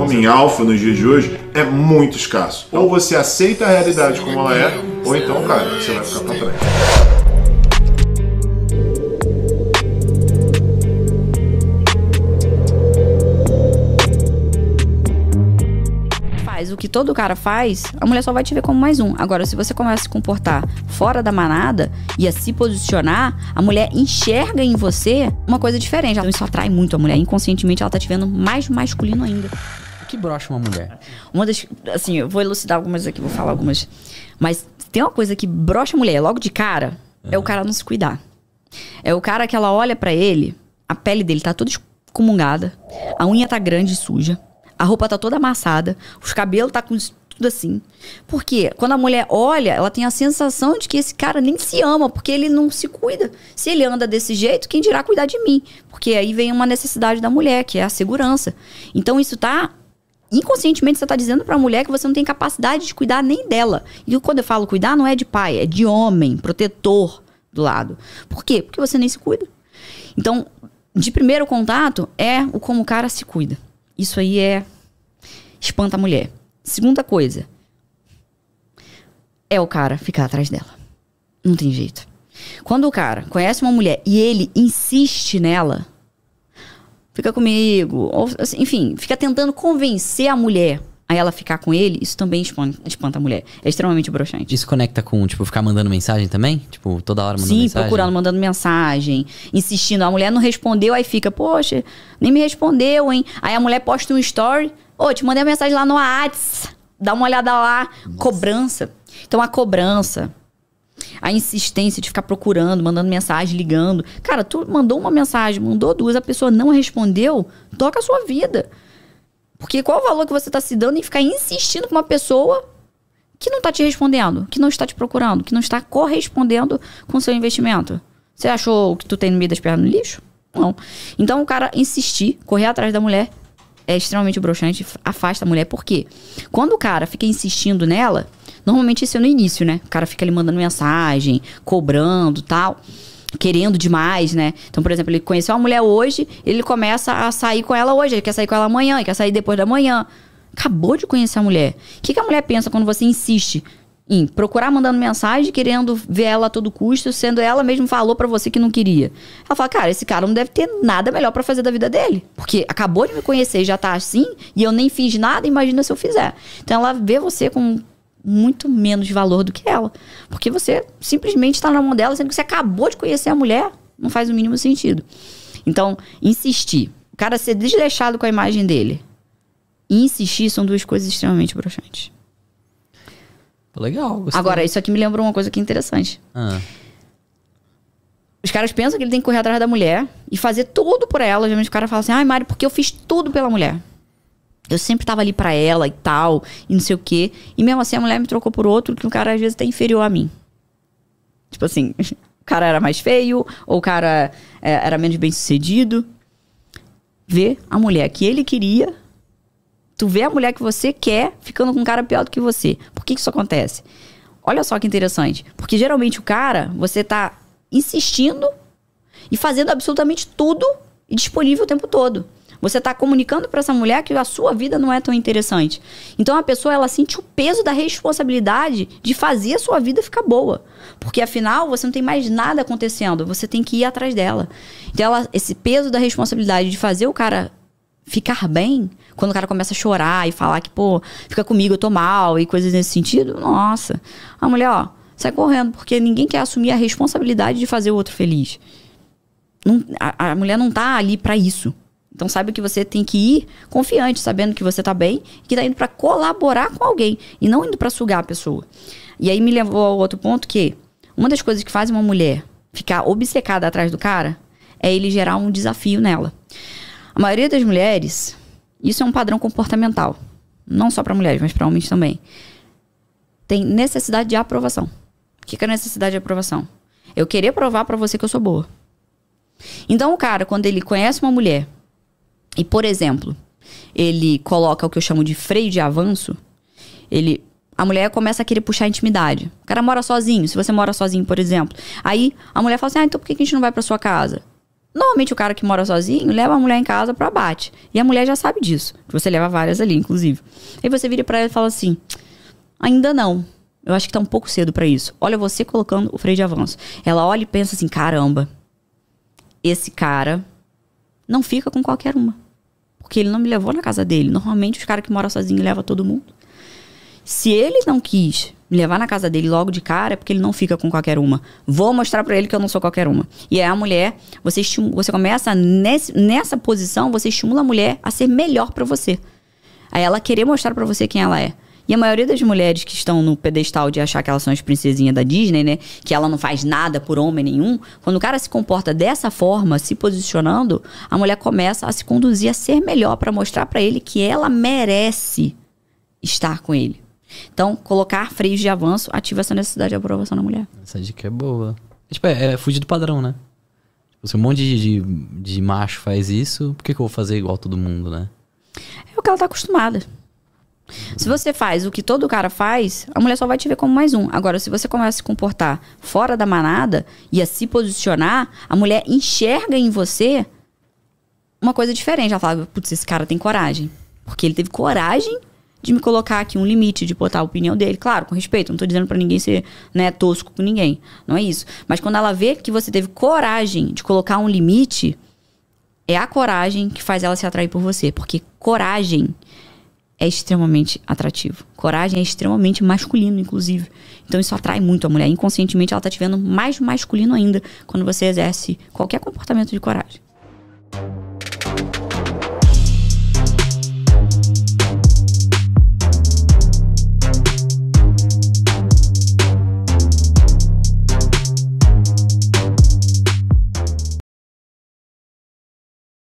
homem alfa nos dias de hoje é muito escasso. Ou você aceita a realidade como ela é, ou então, cara, você vai ficar pra trás. o que todo cara faz, a mulher só vai te ver como mais um. Agora, se você começa a se comportar fora da manada e a se posicionar, a mulher enxerga em você uma coisa diferente. Então, isso atrai muito a mulher. Inconscientemente, ela tá te vendo mais masculino ainda que brocha uma mulher? Uma das. Assim, eu vou elucidar algumas aqui, vou falar algumas. Mas tem uma coisa que brocha a mulher logo de cara: uhum. é o ah. cara não se cuidar. É o cara que ela olha para ele, a pele dele tá toda excomungada, a unha tá grande e suja, a roupa tá toda amassada, os cabelos tá com tudo assim. Porque quando a mulher olha, ela tem a sensação de que esse cara nem se ama, porque ele não se cuida. Se ele anda desse jeito, quem dirá cuidar de mim? Porque aí vem uma necessidade da mulher, que é a segurança. Então isso tá inconscientemente você está dizendo para a mulher que você não tem capacidade de cuidar nem dela. E quando eu falo cuidar, não é de pai, é de homem, protetor do lado. Por quê? Porque você nem se cuida. Então, de primeiro contato é o como o cara se cuida. Isso aí é espanta a mulher. Segunda coisa é o cara ficar atrás dela. Não tem jeito. Quando o cara conhece uma mulher e ele insiste nela, fica comigo. Ou, assim, enfim, fica tentando convencer a mulher a ela ficar com ele, isso também espanta, a mulher. É extremamente broxante. Isso conecta com, tipo, ficar mandando mensagem também? Tipo, toda hora mandando Sim, mensagem? Sim, procurando, mandando mensagem, insistindo. A mulher não respondeu, aí fica, poxa, nem me respondeu, hein? Aí a mulher posta um story, ô, oh, te mandei uma mensagem lá no Whats, dá uma olhada lá. Nossa. Cobrança. Então a cobrança a insistência de ficar procurando, mandando mensagem, ligando. Cara, tu mandou uma mensagem, mandou duas, a pessoa não respondeu, toca a sua vida. Porque qual o valor que você está se dando em ficar insistindo com uma pessoa que não está te respondendo, que não está te procurando, que não está correspondendo com o seu investimento? Você achou que tu tem no meio das pernas no lixo? Não. Então o cara insistir, correr atrás da mulher, é extremamente broxante, afasta a mulher. Por quê? Quando o cara fica insistindo nela, normalmente isso é no início, né? O cara fica ali mandando mensagem, cobrando tal querendo demais, né? Então, por exemplo, ele conheceu uma mulher hoje, ele começa a sair com ela hoje, ele quer sair com ela amanhã, ele quer sair depois da manhã. Acabou de conhecer a mulher. O que, que a mulher pensa quando você insiste? em procurar mandando mensagem, querendo ver ela a todo custo, sendo ela mesmo falou para você que não queria. Ela fala, cara, esse cara não deve ter nada melhor para fazer da vida dele. Porque acabou de me conhecer e já tá assim, e eu nem fiz nada, imagina se eu fizer. Então ela vê você com muito menos valor do que ela. Porque você simplesmente está na mão dela, sendo que você acabou de conhecer a mulher, não faz o mínimo sentido. Então, insistir. O cara ser desleixado com a imagem dele e insistir são duas coisas extremamente bruxantes. Legal. Gostei. Agora, isso aqui me lembrou uma coisa que é interessante. Ah. Os caras pensam que ele tem que correr atrás da mulher e fazer tudo por ela. Geralmente o cara fala assim: ai, Mário, porque eu fiz tudo pela mulher. Eu sempre tava ali para ela e tal, e não sei o quê. E mesmo assim a mulher me trocou por outro que o cara às vezes tá inferior a mim. Tipo assim, o cara era mais feio, ou o cara é, era menos bem sucedido. ver a mulher que ele queria Tu vê a mulher que você quer ficando com um cara pior do que você. Por que, que isso acontece? Olha só que interessante. Porque geralmente o cara, você tá insistindo e fazendo absolutamente tudo e disponível o tempo todo. Você está comunicando para essa mulher que a sua vida não é tão interessante. Então a pessoa ela sente o peso da responsabilidade de fazer a sua vida ficar boa, porque afinal você não tem mais nada acontecendo, você tem que ir atrás dela. Então ela, esse peso da responsabilidade de fazer o cara ficar bem, quando o cara começa a chorar e falar que, pô, fica comigo, eu tô mal e coisas nesse sentido, nossa. A mulher, ó, sai correndo, porque ninguém quer assumir a responsabilidade de fazer o outro feliz. Não, a, a, mulher não tá ali para isso. Então saiba que você tem que ir confiante, sabendo que você tá bem e que tá indo para colaborar com alguém e não indo para sugar a pessoa. E aí me levou ao outro ponto que uma das coisas que faz uma mulher ficar obcecada atrás do cara é ele gerar um desafio nela. A maioria das mulheres, isso é um padrão comportamental, não só para mulheres, mas para homens também, tem necessidade de aprovação. O que, que é necessidade de aprovação? Eu querer provar para você que eu sou boa. Então, o cara, quando ele conhece uma mulher e, por exemplo, ele coloca o que eu chamo de freio de avanço, ele a mulher começa a querer puxar a intimidade. O cara mora sozinho, se você mora sozinho, por exemplo. Aí a mulher fala assim: ah, então por que a gente não vai pra sua casa? Normalmente o cara que mora sozinho leva a mulher em casa pro abate. E a mulher já sabe disso. Você leva várias ali, inclusive. Aí você vira para ela e fala assim: ainda não. Eu acho que tá um pouco cedo para isso. Olha você colocando o freio de avanço. Ela olha e pensa assim: caramba, esse cara não fica com qualquer uma. Porque ele não me levou na casa dele. Normalmente os caras que moram sozinhos levam todo mundo. Se ele não quis me levar na casa dele logo de cara, é porque ele não fica com qualquer uma. Vou mostrar para ele que eu não sou qualquer uma. E aí a mulher, você, você começa nesse, nessa posição, você estimula a mulher a ser melhor para você. Aí ela querer mostrar para você quem ela é. E a maioria das mulheres que estão no pedestal de achar que elas são as princesinhas da Disney, né? Que ela não faz nada por homem nenhum. Quando o cara se comporta dessa forma, se posicionando, a mulher começa a se conduzir a ser melhor para mostrar para ele que ela merece estar com ele. Então, colocar freios de avanço ativa essa necessidade de aprovação da mulher. Essa dica é boa. É, tipo, é, é fugir do padrão, né? Tipo, se um monte de, de, de, macho faz isso, por que, que eu vou fazer igual todo mundo, né? É o que ela tá acostumada. Se você faz o que todo cara faz, a mulher só vai te ver como mais um. Agora, se você começa a se comportar fora da manada e a se posicionar, a mulher enxerga em você uma coisa diferente. Ela fala, putz, esse cara tem coragem. Porque ele teve coragem de me colocar aqui um limite, de botar a opinião dele. Claro, com respeito, não tô dizendo para ninguém ser né, tosco com ninguém. Não é isso. Mas quando ela vê que você teve coragem de colocar um limite, é a coragem que faz ela se atrair por você. Porque coragem é extremamente atrativo. Coragem é extremamente masculino, inclusive. Então isso atrai muito a mulher. Inconscientemente ela tá te vendo mais masculino ainda quando você exerce qualquer comportamento de coragem.